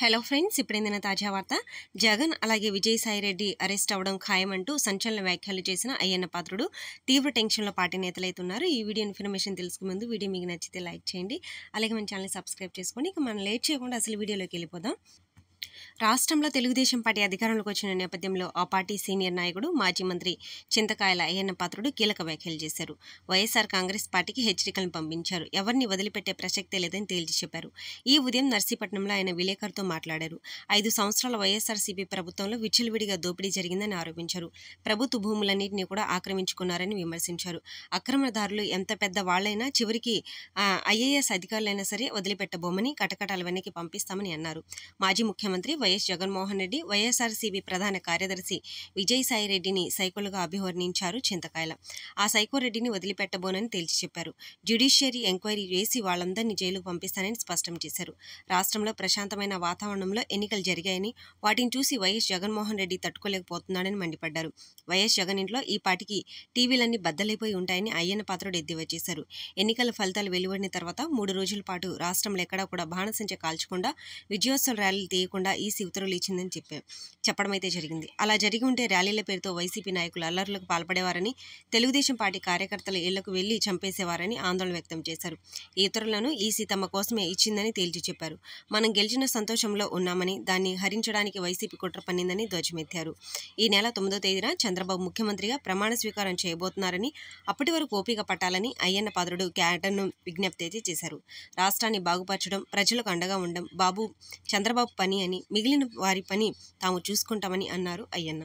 hello friends ఇప్పుడైందిన తాజా వార్త జగన్ అలాగే విజయసాయిరెడ్డి అరెస్ట్ అవడం ఖాయమంటూ సంచలన వ్యాఖ్యలు చేసిన అయ్యన్న పాత్రుడు తీవ్ర టెన్షన్లో పార్టీ నేతలైతున్నారు ఈ వీడియో ఇన్ఫర్మేషన్ తెలుసుకునే ముందు వీడియో మీకు నచ్చితే లైక్ చేయండి అలాగే మన ఛానల్ సబ్స్క్రైబ్ చేసుకోండి ఇక మనం లేట్ చేయకుండా అసలు వీడియోలోకి వెళ్ళిపోదాం రాష్ట్రంలో తెలుగుదేశం పార్టీ అధికారంలోకి వచ్చిన నేపథ్యంలో ఆ పార్టీ సీనియర్ నాయకుడు మాజీ మంత్రి చింతకాయల అయ్యన్న పాత్రుడు కీలక వ్యాఖ్యలు చేశారు వైఎస్ఆర్ కాంగ్రెస్ పార్టీకి హెచ్చరికలను పంపించారు ఎవరిని వదిలిపెట్టే ప్రసక్తే లేదని తేల్చి చెప్పారు ఈ ఉదయం నర్సీపట్నంలో ఆయన విలేకరుతో మాట్లాడారు ఐదు సంవత్సరాల వైఎస్ఆర్సీపీ ప్రభుత్వంలో విచ్చలవిడిగా దోపిడీ జరిగిందని ఆరోపించారు ప్రభుత్వ భూములన్నింటినీ కూడా ఆక్రమించుకున్నారని విమర్శించారు అక్రమదారులు ఎంత పెద్ద వాళ్ళైనా చివరికి ఐఏఎస్ అధికారులైనా సరే వదిలిపెట్టబోమని కటకటాల వెనక్కి పంపిస్తామని అన్నారు మాజీ ముఖ్యమంత్రి ముఖ్యమంత్రి వైఎస్ జగన్మోహన్ రెడ్డి వైఎస్ఆర్సీబీ ప్రధాన కార్యదర్శి విజయసాయిరెడ్డిని సైకోలుగా అభివర్ణించారు చింతకాయల ఆ సైకోరెడ్డిని వదిలిపెట్టబోనని తేల్చి చెప్పారు జ్యుడిషియరీ ఎంక్వైరీ చేసి వాళ్ళందరినీ జైలుకు పంపిస్తానని స్పష్టం చేశారు రాష్ట్రంలో ప్రశాంతమైన వాతావరణంలో ఎన్నికలు జరిగాయని వాటిని చూసి వైఎస్ జగన్మోహన్ రెడ్డి తట్టుకోలేకపోతున్నాడని మండిపడ్డారు వైఎస్ జగన్ ఇంట్లో ఈ పాటికి టీవీలన్నీ బద్దలైపోయి ఉంటాయని అయ్యన్న పాత్రుడు ఎద్దివచ్చేశారు ఎన్నికల ఫలితాలు వెలువడిన తర్వాత మూడు రోజుల పాటు రాష్ట్రంలో ఎక్కడా కూడా బాణసంచ కాల్చకుండా విజయోత్సవ ర్యాలీలు తీయకుండా ఈసీ ఉత్తర్వులు ఇచ్చిందని చెప్పాం చెప్పడం అయితే జరిగింది అలా జరిగి ఉంటే ర్యాలీల పేరుతో వైసీపీ నాయకులు అల్లర్లకు పాల్పడేవారని తెలుగుదేశం పార్టీ కార్యకర్తల ఇళ్లకు వెళ్లి చంపేసేవారని ఆందోళన వ్యక్తం చేశారు ఈ ఇతరులను ఈసీ తమ కోసమే ఇచ్చిందని తేల్చి చెప్పారు మనం గెలిచిన సంతోషంలో ఉన్నామని దాన్ని హరించడానికి వైసీపీ కుట్ర పన్నిందని ధ్వజమెత్తారు ఈ నెల తొమ్మిదో తేదీన చంద్రబాబు ముఖ్యమంత్రిగా ప్రమాణ స్వీకారం చేయబోతున్నారని అప్పటి వరకు ఓపిక పట్టాలని అయ్యన్న పాత్రుడు క్యాటర్ను విజ్ఞప్తి చేశారు రాష్ట్రాన్ని బాగుపరచడం ప్రజలకు అండగా ఉండడం బాబు చంద్రబాబు పని అని మిగిలిన వారి పని తాము చూసుకుంటామని అన్నారు అయ్యన్న